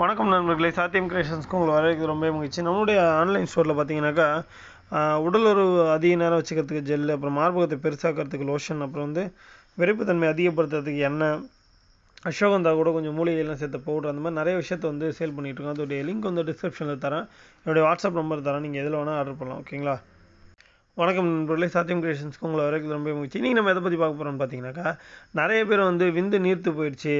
வணக்கம் நண்பர்களே சாத்தியம் கிரியேஷன்ஸ்க்கு உங்களை வரவேற்கிறது ரொம்ப மகிழ்ச்சி நம்மளுடைய ஆன்லைன் ஸ்டோரில் பார்த்தீங்கன்னாக்கா உடலுறவு அதிக நேரம் வச்சுக்கிறதுக்கு ஜெல் அப்புறம் மார்பகத்தை பெருசாக்கிறதுக்கு லோஷன் அப்புறம் வந்து விரைப்புத்தன்மை அதிகப்படுத்துறதுக்கு எண்ணெய் அசோகந்தா கூட கொஞ்சம் மூலிகைலாம் சேர்த்த பவுடர் அந்த மாதிரி நிறைய விஷயத்த வந்து சேல் பண்ணிகிட்ருக்கோம் அதோடைய லிங்க் வந்து டிஸ்கிரிப்ஷனில் தரேன் என்னுடைய வாட்ஸ்அப் நம்பர் தரேன் நீங்கள் எதில் வேணால் ஆர்டர் பண்ணலாம் ஓகேங்களா வணக்கம் நண்பர்களே சத்தியம் கிரியேஷன்ஸ்க்கு உங்களை வரைக்கும் ரொம்ப முடிச்சு இன்றைக்கி நம்ம எதை பற்றி பார்க்க போகிறோம்னு பார்த்தீங்கன்னாக்கா நிறைய பேர் வந்து விந்து நீர்த்து போயிடுச்சு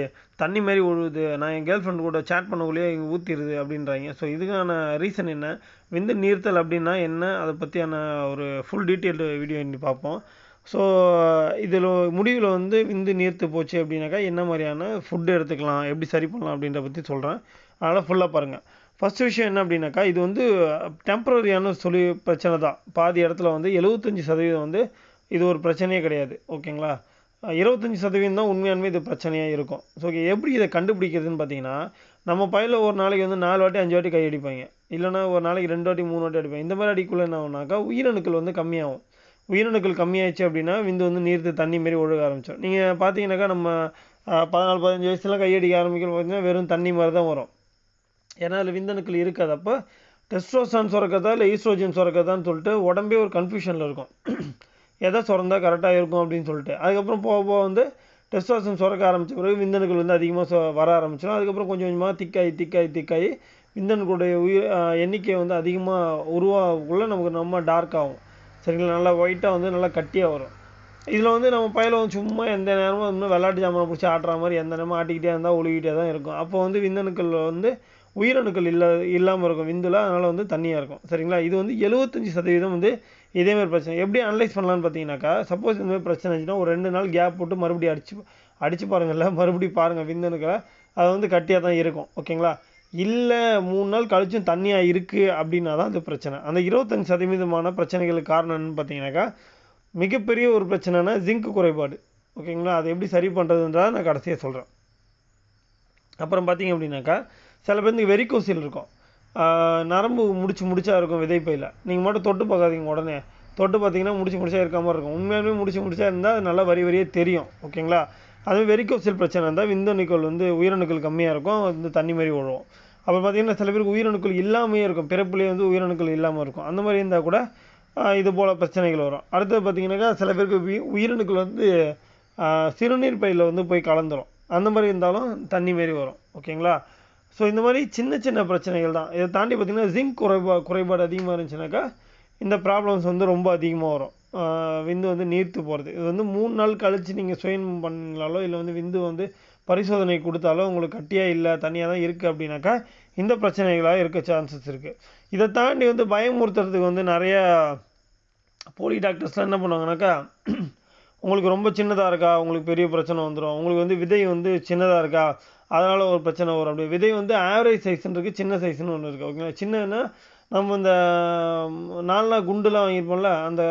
தண்ணி மாதிரி ஒழுகுது நான் என் கேர்ள் ஃப்ரெண்ட் கூட சேட் பண்ணக்குள்ளேயே இங்கே ஊற்றிடுது அப்படின்றாங்க ஸோ இதுக்கான ரீசன் என்ன விந்து நீர்த்தல் அப்படின்னா என்ன அதை பற்றியான ஒரு ஃபுல் டீட்டெயில்டு வீடியோ இன்னி பார்ப்போம் ஸோ இதில் முடிவில் வந்து விந்து நீர்த்து போச்சு அப்படின்னாக்கா என்ன மாதிரியான ஃபுட்டு எடுத்துக்கலாம் எப்படி சரி பண்ணலாம் அப்படின்ற பற்றி சொல்கிறேன் அதனால் ஃபுல்லாக பாருங்கள் ஃபஸ்ட் விஷயம் என்ன அப்படின்னாக்கா இது வந்து டெம்பரரியான சொல்லி பிரச்சனை தான் பாதி இடத்துல வந்து எழுபத்தஞ்சி சதவீதம் வந்து இது ஒரு பிரச்சனையே கிடையாது ஓகேங்களா இருபத்தஞ்சி சதவீதம் தான் உண்மையானமே இது பிரச்சனையாக இருக்கும் ஸோ எப்படி இதை கண்டுபிடிக்கிறதுன்னு பார்த்தீங்கன்னா நம்ம பயில ஒரு நாளைக்கு வந்து நாலு வாட்டி அஞ்சு வாட்டி கை அடிப்பாங்க இல்லைனா ஒரு நாளைக்கு ரெண்டு வாட்டி மூணு வாட்டி அடிப்பாங்க இந்த மாதிரி அடிக்குள்ள என்ன ஆகுனாக்கா உயிரணுக்கள் வந்து கம்மியாகும் உயிரணுக்கள் கம்மியாயிடுச்சு அப்படின்னா விந்து வந்து நீர்த்து தண்ணி மாரி ஒழுக ஆரம்பிச்சோம் நீங்கள் பார்த்தீங்கன்னாக்கா நம்ம பதினாலு பதினஞ்சு வயசுலாம் கையடிக்க ஆரம்பிக்கிறோம் பார்த்தீங்கன்னா வெறும் தண்ணி மாதிரி தான் வரும் ஏன்னா அதில் விந்தணுக்கள் இருக்காது அப்போ டெஸ்ட்ரோசான் சுரக்கதா இல்லை ஈஸ்ட்ரோஜன் சுரக்கதான்னு சொல்லிட்டு உடம்பே ஒரு கன்ஃபியூஷனில் இருக்கும் எதை சுரந்தால் கரெக்டாக இருக்கும் அப்படின்னு சொல்லிட்டு அதுக்கப்புறம் போக போக வந்து டெஸ்ட்ரோசன் சுரக்க ஆரம்பித்த பிறகு விந்தணுக்கள் வந்து அதிகமாக வர ஆரம்பிச்சிடும் அதுக்கப்புறம் கொஞ்சம் கொஞ்சமாக திக்காயி திக்காயி திக்காயி விந்தணுக்களுடைய உயிர் எண்ணிக்கை வந்து அதிகமாக உருவாகக்குள்ளே நமக்கு நம்ம டார்க் ஆகும் சரிங்களா நல்லா ஒயிட்டாக வந்து நல்லா கட்டியாக வரும் இதில் வந்து நம்ம பயில வந்து சும்மா எந்த நேரமும் இன்னும் விளையாட்டு ஜாமான் பிடிச்சி ஆடுற மாதிரி எந்த நேரமும் ஆட்டிக்கிட்டே இருந்தால் ஒழுகிட்டே தான் இருக்கும் அப்போ வந்து விந்தணுக்களில் வந்து உயிரணுக்கள் இல்லை இல்லாமல் இருக்கும் விந்துல அதனால் வந்து தண்ணியாக இருக்கும் சரிங்களா இது வந்து எழுபத்தஞ்சி சதவீதம் வந்து இதேமாதிரி பிரச்சனை எப்படி அனலைஸ் பண்ணலான்னு பார்த்தீங்கனாக்கா சப்போஸ் இந்த மாதிரி பிரச்சனை இருந்துச்சுன்னா ஒரு ரெண்டு நாள் கேப் போட்டு மறுபடியும் அடிச்சு அடித்து பாருங்கள்ல மறுபடியும் பாருங்கள் விந்தணுக்களை அது வந்து கட்டியாக தான் இருக்கும் ஓகேங்களா இல்லை மூணு நாள் கழிச்சும் தண்ணியாக இருக்குது அப்படின்னா தான் அது பிரச்சனை அந்த இருபத்தஞ்சி சதவீதமான பிரச்சனைகளுக்கு காரணம்னு என்னன்னு பார்த்தீங்கன்னாக்கா மிகப்பெரிய ஒரு பிரச்சனைனா ஜிங்க் குறைபாடு ஓகேங்களா அதை எப்படி சரி பண்ணுறதுன்றதை நான் கடைசியாக சொல்கிறேன் அப்புறம் பார்த்தீங்க அப்படின்னாக்கா சில பேருக்கு வெறிக்கோசில் இருக்கும் நரம்பு முடிச்சு முடிச்சா இருக்கும் விதைப்பையில் நீங்கள் மட்டும் தொட்டு பார்க்காதீங்க உடனே தொட்டு பார்த்தீங்கன்னா முடிச்சு முடிச்சா இருக்க மாதிரி இருக்கும் உண்மையாலுமே முடிச்சு முடிச்சா இருந்தால் அது நல்லா வரி வரியே தெரியும் ஓகேங்களா அதுவே வெறிக்கோசில் பிரச்சனை இருந்தால் விந்தணுக்கள் வந்து உயிரணுக்கள் கம்மியாக இருக்கும் வந்து தண்ணி மாதிரி விழுவோம் அப்புறம் பார்த்தீங்கன்னா சில பேருக்கு உயிரணுக்கள் இல்லாமையே இருக்கும் பிறப்புலேயே வந்து உயிரணுக்கள் இல்லாமல் இருக்கும் அந்த மாதிரி இருந்தால் கூட இது போல் பிரச்சனைகள் வரும் அடுத்தது பார்த்தீங்கன்னாக்கா சில பேருக்கு உயிரணுக்கள் வந்து சிறுநீர் பையில் வந்து போய் கலந்துரும் அந்த மாதிரி இருந்தாலும் தண்ணி மாரி வரும் ஓகேங்களா ஸோ இந்த மாதிரி சின்ன சின்ன பிரச்சனைகள் தான் இதை தாண்டி பார்த்திங்கன்னா ஜிங்க் குறைபா குறைபாடு அதிகமாக இருந்துச்சுனாக்கா இந்த ப்ராப்ளம்ஸ் வந்து ரொம்ப அதிகமாக வரும் விந்து வந்து நீர்த்து போகிறது இது வந்து மூணு நாள் கழித்து நீங்கள் சுயம் பண்ணீங்களாலோ இல்லை வந்து விந்து வந்து பரிசோதனை கொடுத்தாலோ உங்களுக்கு கட்டியாக இல்லை தனியாக தான் இருக்குது அப்படின்னாக்கா இந்த பிரச்சனைகளாக இருக்க சான்சஸ் இருக்குது இதை தாண்டி வந்து பயமுறுத்துறதுக்கு வந்து நிறையா போலி டாக்டர்ஸ்லாம் என்ன பண்ணுவாங்கனாக்கா உங்களுக்கு ரொம்ப சின்னதாக இருக்கா உங்களுக்கு பெரிய பிரச்சனை வந்துடும் உங்களுக்கு வந்து விதை வந்து சின்னதாக இருக்கா அதனால் ஒரு பிரச்சனை வரும் அப்படி விதை வந்து ஆவரேஜ் சைஸ்ன்னு இருக்குது சின்ன சைஸ்ன்னு ஒன்று இருக்குது ஓகேங்களா சின்னன்னா நம்ம இந்த நாலனா குண்டுலாம் வாங்கியிருப்போம்ல அந்த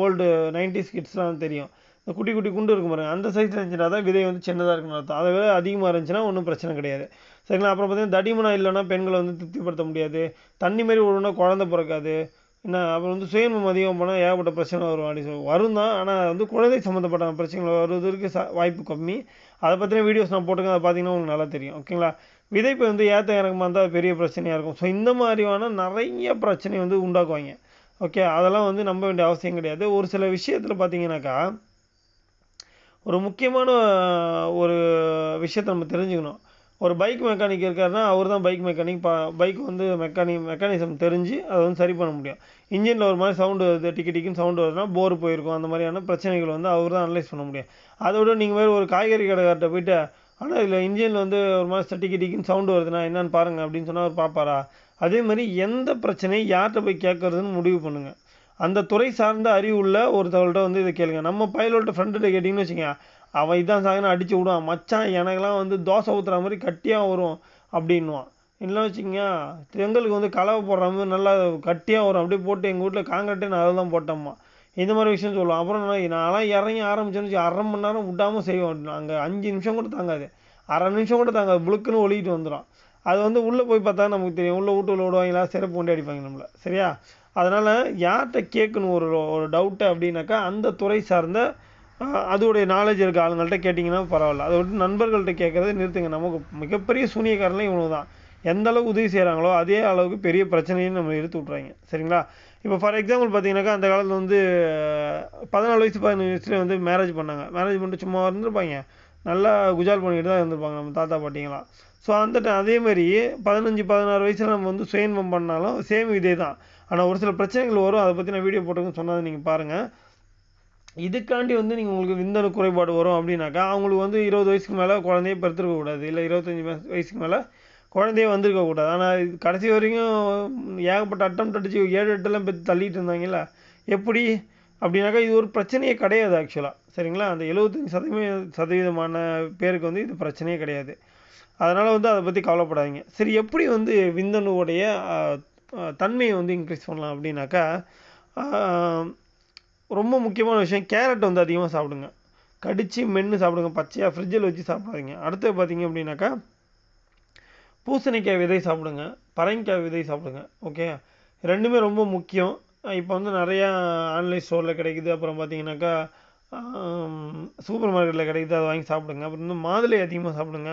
ஓல்டு நைன்டிஸ் கிட்ஸ்லாம் தெரியும் இந்த குட்டி குட்டி குண்டு இருக்கும் பாருங்கள் அந்த சைஸ் இருந்துச்சுன்னா தான் விதை வந்து சின்னதாக இருக்குன்னு அர்த்தம் அதை விட அதிகமாக இருந்துச்சுன்னா ஒன்றும் பிரச்சனை கிடையாது சரிங்களா அப்புறம் பார்த்தீங்கன்னா தடிமனாக இல்லைன்னா பெண்களை வந்து திருப்திப்படுத்த முடியாது தண்ணி மாரி ஒழுங்கா குழந்த பிறக்காது என்ன அப்புறம் வந்து சுயநலம் அதிகம் போனால் ஏகப்பட்ட பிரச்சனை வரும் அப்படின்னு சொல்லி வரும் தான் ஆனால் வந்து குழந்தை சம்மந்தப்பட்ட பிரச்சனைகள் வருவதற்கு ச வாய்ப்பு கம்மி அதை பற்றின வீடியோஸ் நான் போட்டுருக்கேன் அதை பார்த்தீங்கன்னா உங்களுக்கு நல்லா தெரியும் ஓகேங்களா விதைப்பு வந்து ஏற்ற இறக்கமாக இருந்தால் அது பெரிய பிரச்சனையாக இருக்கும் ஸோ இந்த மாதிரியான நிறைய பிரச்சனை வந்து உண்டாக்குவாங்க ஓகே அதெல்லாம் வந்து நம்ப வேண்டிய அவசியம் கிடையாது ஒரு சில விஷயத்தில் பார்த்தீங்கன்னாக்கா ஒரு முக்கியமான ஒரு விஷயத்தை நம்ம தெரிஞ்சுக்கணும் ஒரு பைக் மெக்கானிக் இருக்காருன்னா அவர் தான் பைக் மெக்கானிக் பா பைக் வந்து மெக்கானிக் மெக்கானிசம் தெரிஞ்சு அதை வந்து சரி பண்ண முடியும் இன்ஜினில் ஒரு மாதிரி சவுண்டு வருது டிக்கி டிக்கின்னு சவுண்டு வருதுன்னா போர் போயிருக்கும் அந்த மாதிரியான பிரச்சனைகள் வந்து அவர் தான் அனலைஸ் பண்ண முடியும் அதை விட நீங்கள் வேறு ஒரு காய்கறி கடைக்கார்ட்ட போய்ட்டு ஆனால் இதில் இன்ஜினில் வந்து ஒரு மாதிரி டிக்கி டிக்கின்னு சவுண்டு வருதுன்னா என்னென்னு பாருங்கள் அப்படின்னு சொன்னால் அவர் பார்ப்பாரா அதே மாதிரி எந்த பிரச்சனையும் யார்கிட்ட போய் கேட்கறதுன்னு முடிவு பண்ணுங்கள் அந்த துறை சார்ந்த அறிவு உள்ள ஒருத்தவங்கள்ட்ட வந்து இதை கேளுங்க நம்ம பயிலோட்ட ஃப்ரெண்டுகிட்ட கேட்டிங்கன்னு வச்சுக்கோங்க அவன் இதான் சாகுனா அடித்து விடுவான் மச்சான் எனக்கெல்லாம் வந்து தோசை ஊற்றுற மாதிரி கட்டியாக வரும் அப்படின்வான் இல்லை வச்சுக்கோங்க எங்களுக்கு வந்து கலவை போடுற மாதிரி நல்லா கட்டியாக வரும் அப்படியே போட்டு எங்கள் வீட்டில் காங்கிரட்டே நான் அதை தான் போட்டோம்மா இந்த மாதிரி விஷயம் சொல்லுவோம் அப்புறம் நான்லாம் இறங்கி வச்சு அரை மணி நேரம் விடாமல் செய்வோம் அங்கே அஞ்சு நிமிஷம் கூட தாங்காது அரை நிமிஷம் கூட தாங்காது புழுக்குன்னு ஒழிக்கிட்டு வந்துடும் அது வந்து உள்ளே போய் பார்த்தா நமக்கு தெரியும் உள்ளே வீட்டு விடுவாங்களா சிறப்பு கொண்டு அடிப்பாங்க நம்மளை சரியா அதனால் யார்கிட்ட கேட்கணும் ஒரு ஒரு டவுட்டு அப்படின்னாக்கா அந்த துறை சார்ந்த அதோடைய நாலேஜ் இருக்க ஆளுங்கள்கிட்ட கேட்டிங்கன்னா பரவாயில்ல அதை விட்டு நண்பர்கள்ட்ட கேட்குறத நிறுத்துங்க நமக்கு மிகப்பெரிய சூனியக்காரனே இவனு தான் எந்த அளவுக்கு உதவி செய்கிறாங்களோ அதே அளவுக்கு பெரிய பிரச்சனையும் நம்ம எடுத்து விட்றாங்க சரிங்களா இப்போ ஃபார் எக்ஸாம்பிள் பார்த்தீங்கன்னாக்கா அந்த காலத்தில் வந்து பதினாலு வயசு பதினஞ்சு வயசுல வந்து மேரேஜ் பண்ணாங்க மேரேஜ் பண்ணிட்டு சும்மா இருந்திருப்பாங்க நல்லா குஜால் பண்ணிக்கிட்டு தான் இருந்திருப்பாங்க நம்ம தாத்தா பாட்டிங்களாம் ஸோ அந்த அதேமாதிரி பதினஞ்சு பதினாறு வயசில் நம்ம வந்து சுயன்பம் பண்ணாலும் சேம் இதே தான் ஆனால் ஒரு சில பிரச்சனைகள் வரும் அதை பற்றி நான் வீடியோ போட்டிருக்கேன்னு சொன்னதை நீங்கள் பாருங்கள் இதுக்காண்டி வந்து நீங்கள் உங்களுக்கு விந்தணு குறைபாடு வரும் அப்படின்னாக்கா அவங்களுக்கு வந்து இருபது வயசுக்கு மேலே குழந்தைய பிறத்திருக்கக்கூடாது இல்லை இருபத்தஞ்சி வயசுக்கு மேலே குழந்தையே வந்திருக்கக்கூடாது ஆனால் கடைசி வரைக்கும் ஏகப்பட்ட அட்டம் அடிச்சு ஏழு எட்டெல்லாம் பெற்று தள்ளிட்டு இருந்தாங்கல்ல எப்படி அப்படின்னாக்கா இது ஒரு பிரச்சனையே கிடையாது ஆக்சுவலாக சரிங்களா அந்த எழுபத்தஞ்சி சதவீத சதவீதமான பேருக்கு வந்து இது பிரச்சனையே கிடையாது அதனால் வந்து அதை பற்றி கவலைப்படாதீங்க சரி எப்படி வந்து விந்தணுவோடைய தன்மையை வந்து இன்க்ரீஸ் பண்ணலாம் அப்படின்னாக்கா ரொம்ப முக்கியமான விஷயம் கேரட் வந்து அதிகமாக சாப்பிடுங்க கடித்து மென்று சாப்பிடுங்க பச்சையாக ஃப்ரிட்ஜில் வச்சு சாப்பிடாதீங்க அடுத்து பார்த்தீங்க அப்படின்னாக்கா பூசணிக்காய் விதை சாப்பிடுங்க பரங்கிக்காய் விதை சாப்பிடுங்க ஓகே ரெண்டுமே ரொம்ப முக்கியம் இப்போ வந்து நிறையா ஆன்லைன் ஸ்டோரில் கிடைக்குது அப்புறம் பார்த்தீங்கன்னாக்கா சூப்பர் மார்க்கெட்டில் கிடைக்குது அதை வாங்கி சாப்பிடுங்க அப்புறம் வந்து மாதுளை அதிகமாக சாப்பிடுங்க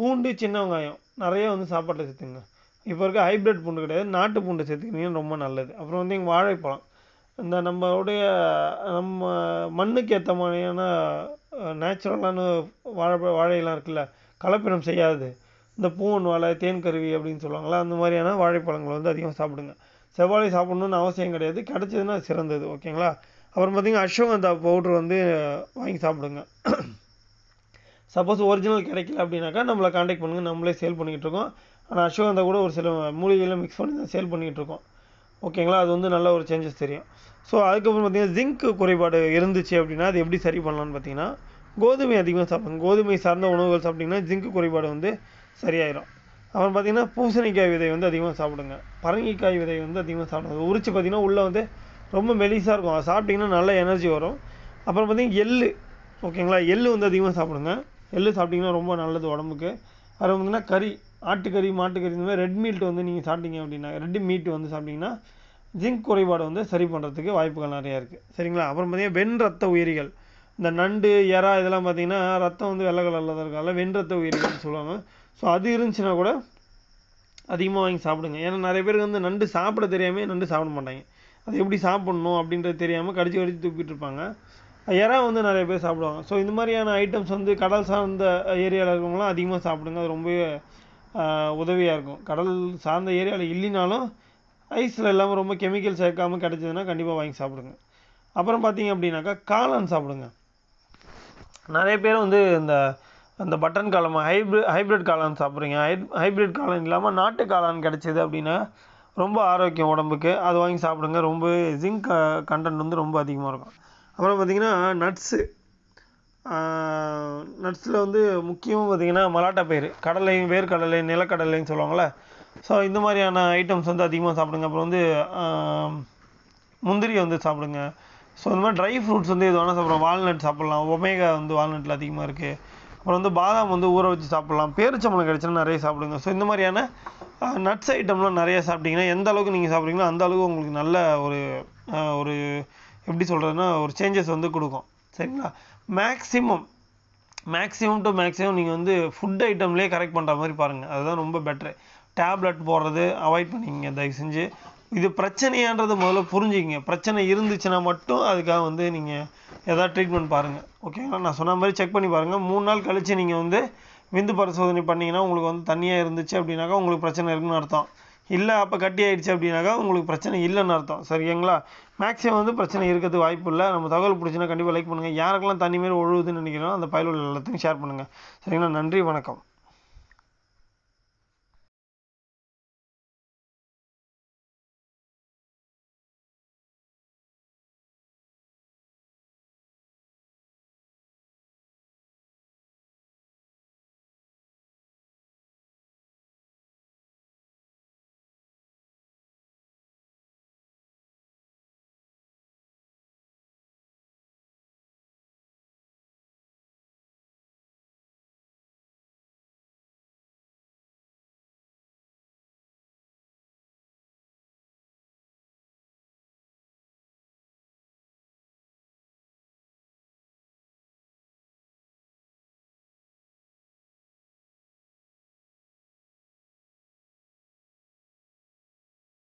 பூண்டு சின்ன வெங்காயம் நிறையா வந்து சாப்பாட்டில் சேர்த்துங்க இப்போ இருக்க ஹைப்ரிட் பூண்டு கிடையாது நாட்டு பூண்டு சேர்த்துக்கிட்டிங்கன்னா ரொம்ப நல்லது அப்புறம் வந்து எங்கள் வாழைப்பழம் இந்த நம்மளுடைய நம்ம மண்ணுக்கு ஏற்ற மாதிரியான நேச்சுரலான வாழைப்பழ வாழையெல்லாம் இருக்குல்ல கலப்பினம் செய்யாது இந்த பூவன் வாழை தேன் கருவி அப்படின்னு சொல்லுவாங்களா அந்த மாதிரியான வாழைப்பழங்கள் வந்து அதிகம் சாப்பிடுங்க செவ்வாழை சாப்பிடணுன்னு அவசியம் கிடையாது கிடச்சதுன்னா சிறந்தது ஓகேங்களா அப்புறம் பார்த்திங்கன்னா அஸ்வகந்தா பவுட்ரு வந்து வாங்கி சாப்பிடுங்க சப்போஸ் ஒரிஜினல் கிடைக்கல அப்படின்னாக்கா நம்மளை காண்டாக்ட் பண்ணுங்கள் நம்மளே சேல் பண்ணிக்கிட்டு இருக்கோம் ஆனால் அஷ்வகந்தா கூட ஒரு சில மூலிகைலாம் மிக்ஸ் பண்ணி தான் சேல் பண்ணிகிட்ருக்கோம் ஓகேங்களா அது வந்து நல்ல ஒரு சேஞ்சஸ் தெரியும் ஸோ அதுக்கப்புறம் பார்த்திங்கன்னா ஜிங்க் குறைபாடு இருந்துச்சு அப்படின்னா அது எப்படி சரி பண்ணலான்னு பார்த்தீங்கன்னா கோதுமை அதிகமாக சாப்பிடுங்க கோதுமை சார்ந்த உணவுகள் சாப்பிட்டிங்கன்னா ஜிங்க் குறைபாடு வந்து சரியாயிடும் அப்புறம் பார்த்திங்கன்னா பூசணிக்காய் விதை வந்து அதிகமாக சாப்பிடுங்க பரங்கிக்காய் விதை வந்து அதிகமாக சாப்பிடுங்க உரிச்சு பார்த்திங்கன்னா உள்ளே வந்து ரொம்ப மெலிசாக இருக்கும் அதை சாப்பிட்டிங்கன்னா நல்ல எனர்ஜி வரும் அப்புறம் பார்த்திங்கன்னா எள் ஓகேங்களா எள் வந்து அதிகமாக சாப்பிடுங்க எள் சாப்பிட்டிங்கன்னா ரொம்ப நல்லது உடம்புக்கு அப்புறம் பார்த்திங்கன்னா கறி ஆட்டுக்கறி மாட்டுக்கறி இந்த மாதிரி ரெட் மீட் வந்து நீங்கள் சாப்பிட்டீங்க அப்படின்னா ரெட் மீட் வந்து சாப்பிட்டிங்கன்னா ஜிங்க் குறைபாடு வந்து சரி பண்ணுறதுக்கு வாய்ப்புகள் நிறையா இருக்குது சரிங்களா அப்புறம் பார்த்தீங்கன்னா வெண் ரத்த உயிரிகள் இந்த நண்டு எறா இதெல்லாம் பார்த்தீங்கன்னா ரத்தம் வந்து வெள்ளை கலரில் தான் இருக்காது வெண் ரத்த உயிரிகள்னு சொல்லுவாங்க ஸோ அது இருந்துச்சுன்னா கூட அதிகமாக வாங்கி சாப்பிடுங்க ஏன்னா நிறைய பேருக்கு வந்து நண்டு சாப்பிட தெரியாமல் நண்டு சாப்பிட மாட்டாங்க அது எப்படி சாப்பிட்ணும் அப்படின்றது தெரியாமல் கடிச்சு கடிச்சு தூக்கிட்டு இருப்பாங்க எறா வந்து நிறைய பேர் சாப்பிடுவாங்க ஸோ இந்த மாதிரியான ஐட்டம்ஸ் வந்து கடல் சார்ந்த ஏரியாவில் இருக்கவங்களாம் அதிகமாக சாப்பிடுங்க அது ரொம்பவே உதவியாக இருக்கும் கடல் சார்ந்த ஏரியாவில் இல்லைனாலும் ஐஸில் இல்லாமல் ரொம்ப கெமிக்கல் சேர்க்காமல் கிடச்சிதுன்னா கண்டிப்பாக வாங்கி சாப்பிடுங்க அப்புறம் பார்த்தீங்க அப்படின்னாக்கா காளான் சாப்பிடுங்க நிறைய பேர் வந்து இந்த அந்த பட்டன் காலம் ஹைப்ரிட் ஹைப்ரிட் காளான் சாப்பிட்றீங்க ஹை ஹைப்ரிட் காளான் இல்லாமல் நாட்டு காளான் கிடச்சிது அப்படின்னா ரொம்ப ஆரோக்கியம் உடம்புக்கு அது வாங்கி சாப்பிடுங்க ரொம்ப ஜிங்க் கண்டென்ட் வந்து ரொம்ப அதிகமாக இருக்கும் அப்புறம் பார்த்திங்கன்னா நட்ஸு நட்ஸில் வந்து முக்கியமாக பார்த்திங்கன்னா மலாட்டா பயிர் கடலையும் வேர்க்கடலை நிலக்கடலைன்னு சொல்லுவாங்கள்ல ஸோ இந்த மாதிரியான ஐட்டம்ஸ் வந்து அதிகமாக சாப்பிடுங்க அப்புறம் வந்து முந்திரி வந்து சாப்பிடுங்க ஸோ இந்த மாதிரி ட்ரை ஃப்ரூட்ஸ் வந்து எது வேணால் சாப்பிட்றோம் வால்நட் சாப்பிட்லாம் ஒமேகா வந்து வால்நட்டில் அதிகமாக இருக்குது அப்புறம் வந்து பாதாம் வந்து ஊற வச்சு சாப்பிட்லாம் பேரிச்சம்பளம் கிடச்சினா நிறைய சாப்பிடுங்க ஸோ இந்த மாதிரியான நட்ஸ் ஐட்டம்லாம் நிறைய சாப்பிட்டிங்கன்னா எந்த அளவுக்கு நீங்கள் சாப்பிட்றீங்களோ அந்த அளவுக்கு உங்களுக்கு நல்ல ஒரு ஒரு எப்படி சொல்கிறதுன்னா ஒரு சேஞ்சஸ் வந்து கொடுக்கும் சரிங்களா மேக்ஸிமம் மேக்ஸிமம் டு மேக்ஸிமம் நீங்கள் வந்து ஃபுட் ஐட்டம்லேயே கரெக்ட் பண்ணுற மாதிரி பாருங்கள் அதுதான் ரொம்ப பெட்ரு டேப்லெட் போடுறது அவாய்ட் பண்ணிக்கோங்க தயவு செஞ்சு இது பிரச்சனையான்றது முதல்ல புரிஞ்சுக்கிங்க பிரச்சனை இருந்துச்சுன்னா மட்டும் அதுக்காக வந்து நீங்கள் எதாவது ட்ரீட்மெண்ட் பாருங்கள் ஓகேங்களா நான் சொன்ன மாதிரி செக் பண்ணி பாருங்கள் மூணு நாள் கழித்து நீங்கள் வந்து விந்து பரிசோதனை பண்ணிங்கன்னா உங்களுக்கு வந்து தண்ணியாக இருந்துச்சு அப்படின்னாக்கா உங்களுக்கு பிரச்சனை இருக்குன்னு அர்த்தம் இல்லை அப்போ கட்டி ஆயிடுச்சு அப்படின்னாக்கா உங்களுக்கு பிரச்சனை இல்லைன்னு அர்த்தம் சரிங்களா மேக்ஸிமம் வந்து பிரச்சனை இருக்கிறது வாய்ப்பு இல்லை நம்ம தகவல் பிடிச்சினா கண்டிப்பாக லைக் பண்ணுங்கள் யாருக்கெல்லாம் தண்ணி மாரி ஒழுகுதுன்னு நினைக்கிறோம் அந்த பயிலோட எல்லாத்தையும் ஷேர் பண்ணுங்கள் சரிங்களா நன்றி வணக்கம்